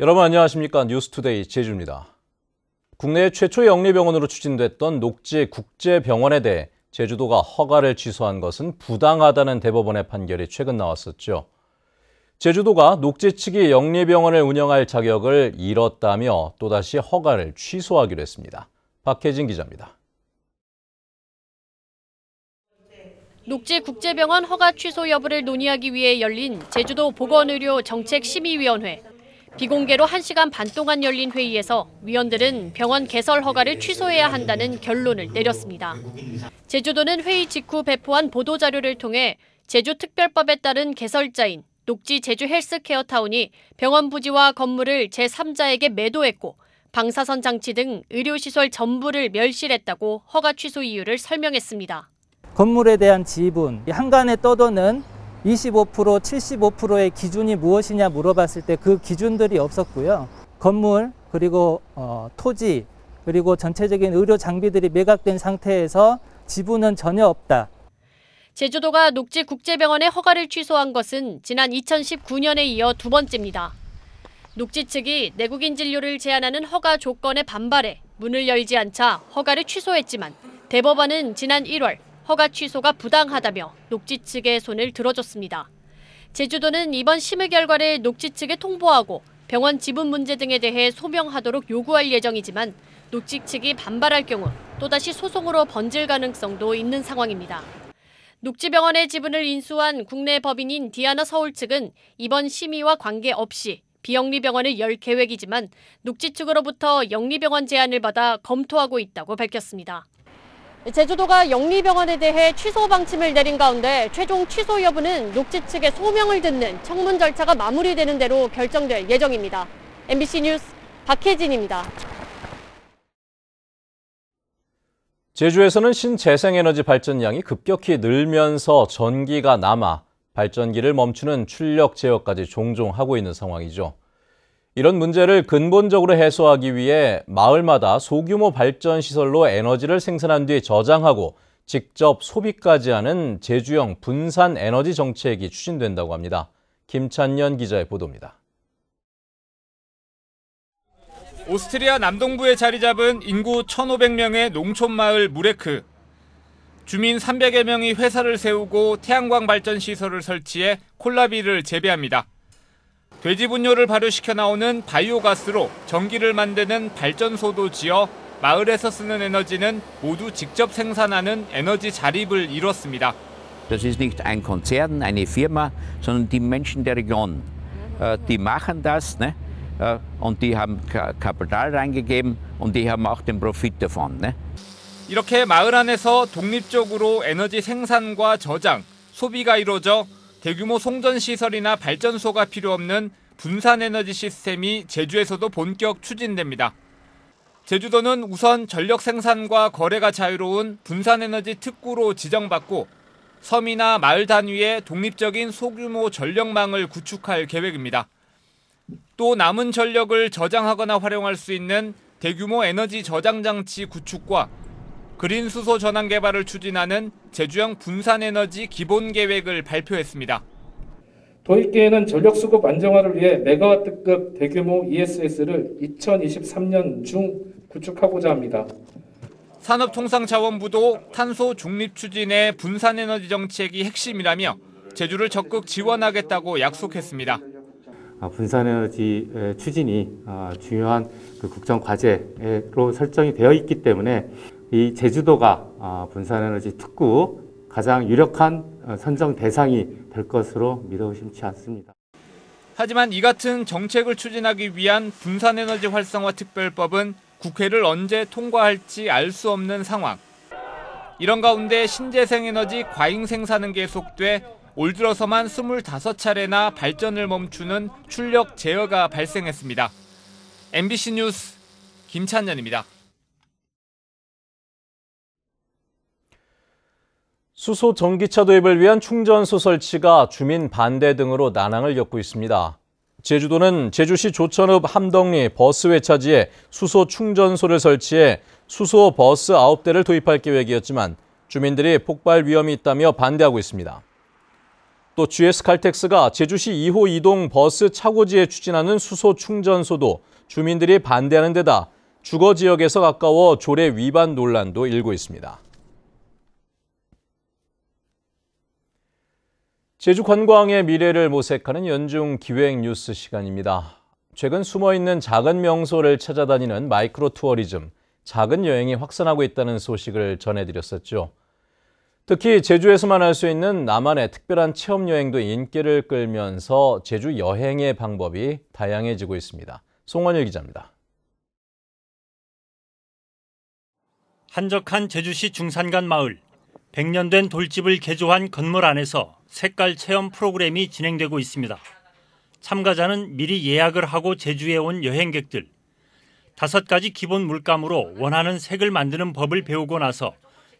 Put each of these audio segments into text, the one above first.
여러분 안녕하십니까 뉴스투데이 제주입니다. 국내 최초 영리병원으로 추진됐던 녹지 국제병원에 대해 제주도가 허가를 취소한 것은 부당하다는 대법원의 판결이 최근 나왔었죠. 제주도가 녹지 측이 영리병원을 운영할 자격을 잃었다며 또다시 허가를 취소하기로 했습니다. 박혜진 기자입니다. 녹지 국제병원 허가 취소 여부를 논의하기 위해 열린 제주도 보건의료 정책심의위원회. 비공개로 1시간 반 동안 열린 회의에서 위원들은 병원 개설 허가를 취소해야 한다는 결론을 내렸습니다. 제주도는 회의 직후 배포한 보도자료를 통해 제주특별법에 따른 개설자인 녹지 제주 헬스케어타운이 병원 부지와 건물을 제3자에게 매도했고 방사선 장치 등 의료시설 전부를 멸실했다고 허가 취소 이유를 설명했습니다. 건물에 대한 지분, 한간에 떠도는 25% 75%의 기준이 무엇이냐 물어봤을 때 그 기준들이 없었고요. 건물 그리고 어, 토지 그리고 전체적인 의료 장비들이 매각된 상태에서 지분은 전혀 없다. 제주도가 녹지 국제병원의 허가를 취소한 것은 지난 2019년에 이어 두 번째입니다. 녹지 측이 내국인 진료를 제한하는 허가 조건에 반발해 문을 열지 않자 허가를 취소했지만 대법원은 지난 1월 허가 취소가 부당하다며 녹지 측의 손을 들어줬습니다. 제주도는 이번 심의 결과를 녹지 측에 통보하고 병원 지분 문제 등에 대해 소명하도록 요구할 예정이지만 녹지 측이 반발할 경우 또다시 소송으로 번질 가능성도 있는 상황입니다. 녹지병원의 지분을 인수한 국내 법인인 디아나 서울 측은 이번 심의와 관계없이 비영리병원을 열 계획이지만 녹지 측으로부터 영리병원 제안을 받아 검토하고 있다고 밝혔습니다. 제주도가 영리병원에 대해 취소 방침을 내린 가운데 최종 취소 여부는 녹지 측의 소명을 듣는 청문 절차가 마무리되는 대로 결정될 예정입니다. MBC 뉴스 박혜진입니다. 제주에서는 신재생에너지 발전량이 급격히 늘면서 전기가 남아 발전기를 멈추는 출력 제어까지 종종 하고 있는 상황이죠. 이런 문제를 근본적으로 해소하기 위해 마을마다 소규모 발전 시설로 에너지를 생산한 뒤 저장하고 직접 소비까지 하는 제주형 분산 에너지 정책이 추진된다고 합니다. 김찬년 기자의 보도입니다. 오스트리아 남동부에 자리 잡은 인구 1,500명의 농촌 마을 무레크. 주민 300여 명이 회사를 세우고 태양광 발전 시설을 설치해 콜라비를 재배합니다. 돼지 분뇨를 발효시켜 나오는 바이오가스로 전기를 만드는 발전소도 지어 마을에서 쓰는 에너지는 모두 직접 생산하는 에너지 자립을 이뤘습니다. Das ist nicht ein Konzern, eine Firma, sondern die Menschen der Region. Die machen das ne? und die haben Kapital reingegeben und die haben auch den Profit davon. Ne? 이렇게 마을 안에서 독립적으로 에너지 생산과 저장, 소비가 이루어져 대규모 송전 시설이나 발전소가 필요 없는 분산 에너지 시스템이 제주에서도 본격 추진됩니다. 제주도는 우선 전력 생산과 거래가 자유로운 분산 에너지 특구로 지정받고 섬이나 마을 단위의 독립적인 소규모 전력망을 구축할 계획입니다. 또 남은 전력을 저장하거나 활용할 수 있는 대규모 에너지 저장 장치 구축과 그린 수소 전환 개발을 추진하는 제주형 분산에너지 기본 계획을 발표했습니다. 도입계에는 전력 수급 안정화를 위해 메가와트급 대규모 ESS를 2023년 중 구축하고자 합니다. 산업통상자원부도 탄소 중립 추진의 분산에너지 정책이 핵심이라며 제주를 적극 지원하겠다고 약속했습니다. 아, 분산에너지 추진이 아, 중요한 그 국정 과제로 설정이 되어 있기 때문에 이 제주도가 어, 분산에너지 특구 가장 유력한 어, 선정 대상이 될 것으로 믿어 심치 않습니다. 하지만 이 같은 정책을 추진하기 위한 분산에너지 활성화 특별법은 국회를 언제 통과할지 알 수 없는 상황. 이런 가운데 신재생에너지 과잉 생산은 계속돼 올 들어서만 25차례나 발전을 멈추는 출력 제어가 발생했습니다. MBC 뉴스 김찬년입니다. 수소 전기차 도입을 위한 충전소 설치가 주민 반대 등으로 난항을 겪고 있습니다. 제주도는 제주시 조천읍 함덕리 버스 회차지에 수소 충전소를 설치해 수소 버스 9대를 도입할 계획이었지만 주민들이 폭발 위험이 있다며 반대하고 있습니다. 또 GS 칼텍스가 제주시 2호 이동 버스 차고지에 추진하는 수소 충전소도 주민들이 반대하는 데다 주거 지역에서 가까워 조례 위반 논란도 일고 있습니다. 제주 관광의 미래를 모색하는 연중 기획 뉴스 시간입니다. 최근 숨어있는 작은 명소를 찾아다니는 마이크로 투어리즘, 작은 여행이 확산하고 있다는 소식을 전해드렸었죠. 특히 제주에서만 할 수 있는 나만의 특별한 체험 여행도 인기를 끌면서 제주 여행의 방법이 다양해지고 있습니다. 송원일 기자입니다. 한적한 제주시 중산간 마을. 100년 된 돌집을 개조한 건물 안에서 색깔 체험 프로그램이 진행되고 있습니다. 참가자는 미리 예약을 하고 제주에 온 여행객들. 다섯 가지 기본 물감으로 원하는 색을 만드는 법을 배우고 나서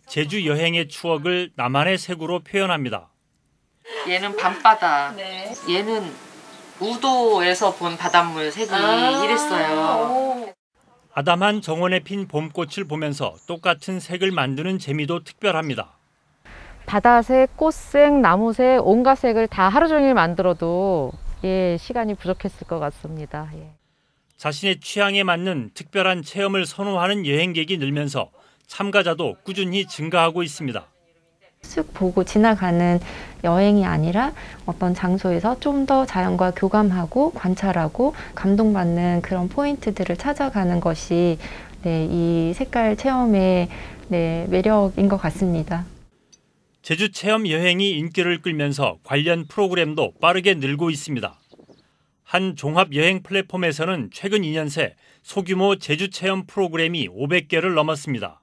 제주 여행의 추억을 나만의 색으로 표현합니다. 얘는 밤바다, 네. 얘는 우도에서 본 바닷물 색이 아~ 이랬어요. 아담한 정원에 핀 봄꽃을 보면서 똑같은 색을 만드는 재미도 특별합니다. 바다색, 꽃색, 나무색, 온갖 색을 다 하루 종일 만들어도 예, 시간이 부족했을 것 같습니다. 예. 자신의 취향에 맞는 특별한 체험을 선호하는 여행객이 늘면서 참가자도 꾸준히 증가하고 있습니다. 쑥 보고 지나가는 여행이 아니라 어떤 장소에서 좀 더 자연과 교감하고 관찰하고 감동받는 그런 포인트들을 찾아가는 것이 네, 이 색깔 체험의 네, 매력인 것 같습니다. 제주 체험 여행이 인기를 끌면서 관련 프로그램도 빠르게 늘고 있습니다. 한 종합 여행 플랫폼에서는 최근 2년 새 소규모 제주 체험 프로그램이 500개를 넘었습니다.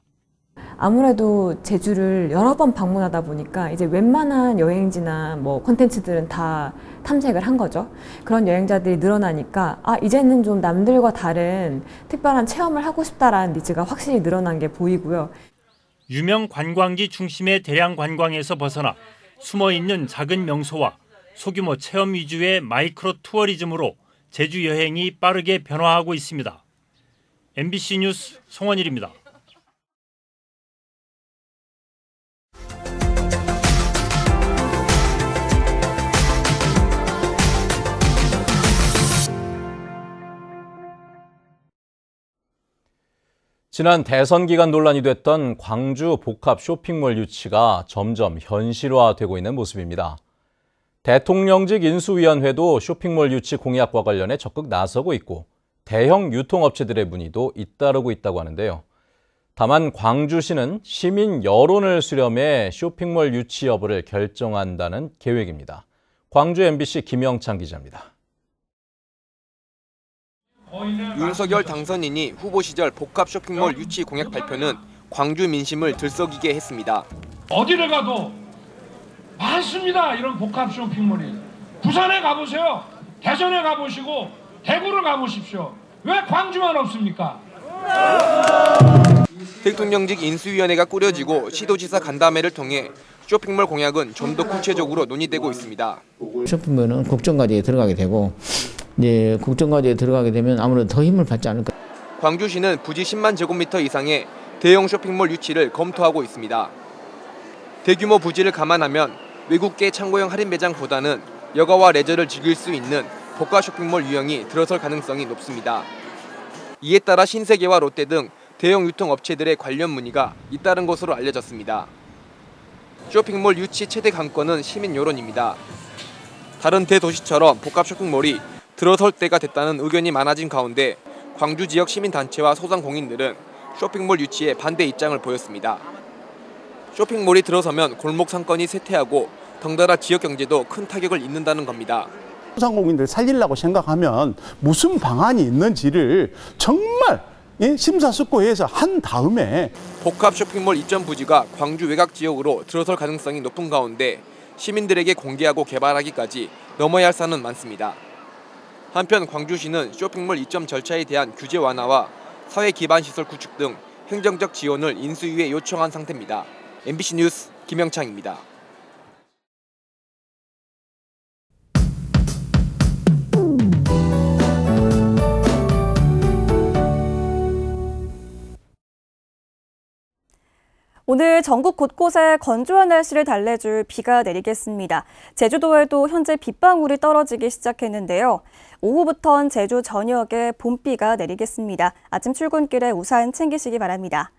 아무래도 제주를 여러 번 방문하다 보니까 이제 웬만한 여행지나 뭐 컨텐츠들은 다 탐색을 한 거죠. 그런 여행자들이 늘어나니까 아 이제는 좀 남들과 다른 특별한 체험을 하고 싶다라는 니즈가 확실히 늘어난 게 보이고요. 유명 관광지 중심의 대량 관광에서 벗어나 숨어 있는 작은 명소와 소규모 체험 위주의 마이크로 투어리즘으로 제주 여행이 빠르게 변화하고 있습니다. MBC 뉴스 송원일입니다. 지난 대선 기간 논란이 됐던 광주 복합 쇼핑몰 유치가 점점 현실화되고 있는 모습입니다. 대통령직 인수위원회도 쇼핑몰 유치 공약과 관련해 적극 나서고 있고 대형 유통업체들의 문의도 잇따르고 있다고 하는데요. 다만 광주시는 시민 여론을 수렴해 쇼핑몰 유치 여부를 결정한다는 계획입니다. 광주 MBC 김영창 기자입니다. 윤석열 당선인이 후보 시절 복합 쇼핑몰 유치 공약 발표는 광주 민심을 들썩이게 했습니다. 어디를 가도 많습니다. 이런 복합 쇼핑몰이. 부산에 가보세요. 대전에 가보시고 대구를 가보십시오. 왜 광주만 없습니까? 대통령직 인수위원회가 꾸려지고 시도지사 간담회를 통해 쇼핑몰 공약은 좀 더 구체적으로 논의되고 있습니다. 쇼핑몰은 국정과제에 들어가게 되고 이제 네, 국정과제에 들어가게 되면 아무래도 더 힘을 받지 않을까. 광주시는 부지 10만 제곱미터 이상의 대형 쇼핑몰 유치를 검토하고 있습니다. 대규모 부지를 감안하면 외국계 창고형 할인 매장보다는 여가와 레저를 즐길 수 있는 고가 쇼핑몰 유형이 들어설 가능성이 높습니다. 이에 따라 신세계와 롯데 등 대형 유통업체들의 관련 문의가 잇따른 것으로 알려졌습니다. 쇼핑몰 유치 최대 강권은 시민 여론입니다. 다른 대도시처럼 복합 쇼핑몰이 들어설 때가 됐다는 의견이 많아진 가운데 광주 지역 시민단체와 소상공인들은 쇼핑몰 유치에 반대 입장을 보였습니다. 쇼핑몰이 들어서면 골목 상권이 쇠퇴하고 덩달아 지역 경제도 큰 타격을 입는다는 겁니다. 소상공인들 살리려고 생각하면 무슨 방안이 있는지를 정말 예, 심사숙고해서 한 다음에 복합 쇼핑몰 입점 부지가 광주 외곽 지역으로 들어설 가능성이 높은 가운데 시민들에게 공개하고 개발하기까지 넘어야 할 산은 많습니다. 한편 광주시는 쇼핑몰 이점 절차에 대한 규제 완화와 사회 기반 시설 구축 등 행정적 지원을 인수위에 요청한 상태입니다. MBC 뉴스 김영창입니다. 오늘 전국 곳곳에 건조한 날씨를 달래줄 비가 내리겠습니다. 제주도에도 현재 빗방울이 떨어지기 시작했는데요. 오후부턴 제주 전역에 봄비가 내리겠습니다. 아침 출근길에 우산 챙기시기 바랍니다.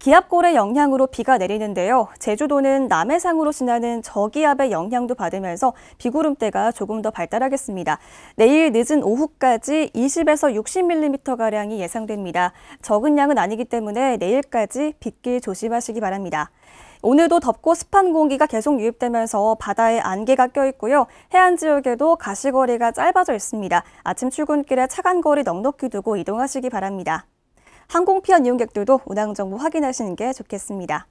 기압골의 영향으로 비가 내리는데요. 제주도는 남해상으로 지나는 저기압의 영향도 받으면서 비구름대가 조금 더 발달하겠습니다. 내일 늦은 오후까지 20에서 60mm가량이 예상됩니다. 적은 양은 아니기 때문에 내일까지 빗길 조심하시기 바랍니다. 오늘도 덥고 습한 공기가 계속 유입되면서 바다에 안개가 껴있고요. 해안 지역에도 가시거리가 짧아져 있습니다. 아침 출근길에 차간 거리 넉넉히 두고 이동하시기 바랍니다. 항공편 이용객들도 운항 정보 확인하시는 게 좋겠습니다.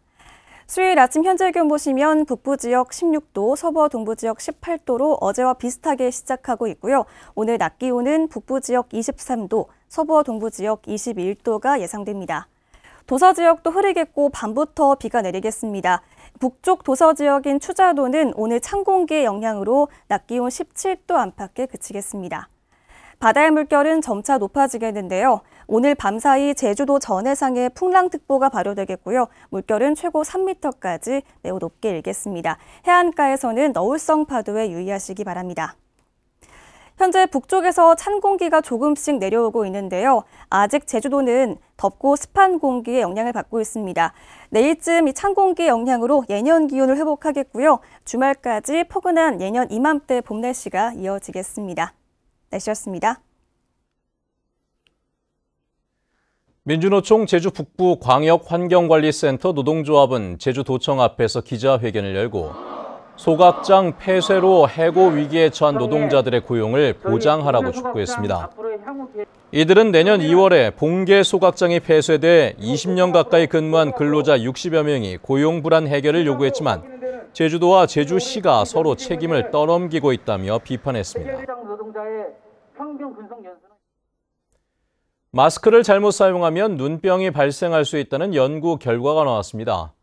수요일 아침 현재 기온 보시면 북부 지역 16도, 서부 동부 지역 18도로 어제와 비슷하게 시작하고 있고요. 오늘 낮 기온은 북부 지역 23도, 서부 동부 지역 21도가 예상됩니다. 도서 지역도 흐리겠고 밤부터 비가 내리겠습니다. 북쪽 도서 지역인 추자도는 오늘 찬 공기의 영향으로 낮 기온 17도 안팎에 그치겠습니다. 바다의 물결은 점차 높아지겠는데요. 오늘 밤사이 제주도 전해상에 풍랑특보가 발효되겠고요. 물결은 최고 3m까지 매우 높게 일겠습니다. 해안가에서는 너울성 파도에 유의하시기 바랍니다. 현재 북쪽에서 찬 공기가 조금씩 내려오고 있는데요. 아직 제주도는 덥고 습한 공기의 영향을 받고 있습니다. 내일쯤 이 찬 공기의 영향으로 예년 기온을 회복하겠고요. 주말까지 포근한 예년 이맘때 봄 날씨가 이어지겠습니다. 날씨였습니다. 민주노총 제주 북부 광역환경관리센터 노동조합은 제주도청 앞에서 기자회견을 열고 소각장 폐쇄로 해고 위기에 처한 노동자들의 고용을 보장하라고 촉구했습니다. 이들은 내년 2월에 봉계 소각장이 폐쇄돼 20년 가까이 근무한 근로자 60여 명이 고용 불안 해결을 요구했지만 제주도와 제주시가 서로 책임을 떠넘기고 있다며 비판했습니다. 마스크를 잘못 사용하면 눈병이 발생할 수 있다는 연구 결과가 나왔습니다.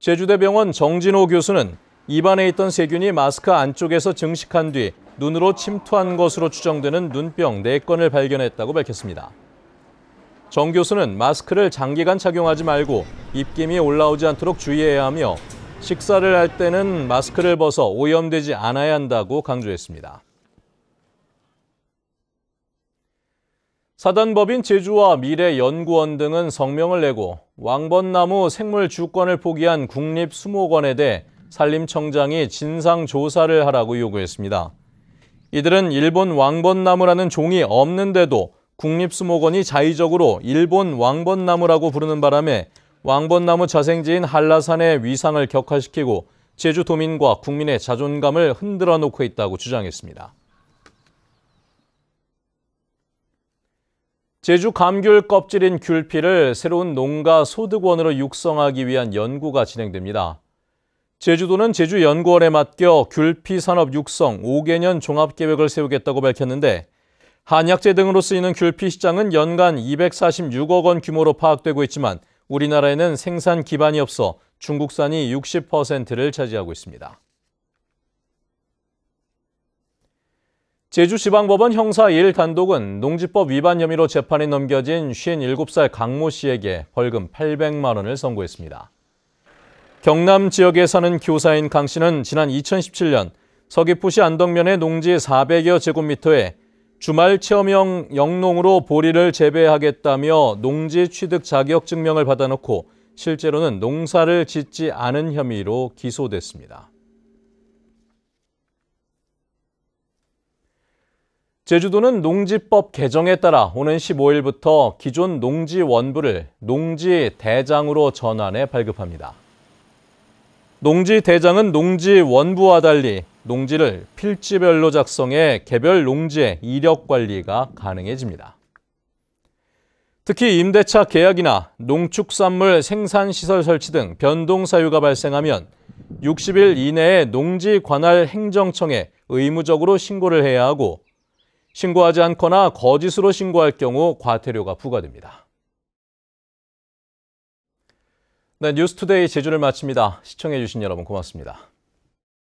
제주대병원 정진호 교수는 입안에 있던 세균이 마스크 안쪽에서 증식한 뒤 눈으로 침투한 것으로 추정되는 눈병 4건을 발견했다고 밝혔습니다. 정 교수는 마스크를 장기간 착용하지 말고 입김이 올라오지 않도록 주의해야 하며 식사를 할 때는 마스크를 벗어 오염되지 않아야 한다고 강조했습니다. 사단법인 제주와 미래연구원 등은 성명을 내고 왕벚나무 생물 주권을 포기한 국립수목원에 대해 산림청장이 진상조사를 하라고 요구했습니다. 이들은 일본 왕벚나무라는 종이 없는데도 국립수목원이 자의적으로 일본 왕벚나무라고 부르는 바람에 왕벚나무 자생지인 한라산의 위상을 격화시키고 제주도민과 국민의 자존감을 흔들어 놓고 있다고 주장했습니다. 제주 감귤 껍질인 귤피를 새로운 농가 소득원으로 육성하기 위한 연구가 진행됩니다. 제주도는 제주연구원에 맡겨 귤피 산업 육성 5개년 종합계획을 세우겠다고 밝혔는데 한약재 등으로 쓰이는 귤피 시장은 연간 246억 원 규모로 파악되고 있지만 우리나라에는 생산 기반이 없어 중국산이 60%를 차지하고 있습니다. 제주지방법원 형사 1 단독은 농지법 위반 혐의로 재판에 넘겨진 57살 강모 씨에게 벌금 800만 원을 선고했습니다. 경남 지역에 사는 교사인 강 씨는 지난 2017년 서귀포시 안덕면의 농지 400여 제곱미터에 주말 체험형 영농으로 보리를 재배하겠다며 농지 취득 자격 증명을 받아놓고 실제로는 농사를 짓지 않은 혐의로 기소됐습니다. 제주도는 농지법 개정에 따라 오는 15일부터 기존 농지 원부를 농지 대장으로 전환해 발급합니다. 농지 대장은 농지 원부와 달리 농지를 필지별로 작성해 개별 농지의 이력 관리가 가능해집니다. 특히 임대차 계약이나 농축산물 생산시설 설치 등 변동 사유가 발생하면 60일 이내에 농지 관할 행정청에 의무적으로 신고를 해야 하고 신고하지 않거나 거짓으로 신고할 경우 과태료가 부과됩니다. 네, 뉴스투데이 제주를 마칩니다. 시청해주신 여러분 고맙습니다.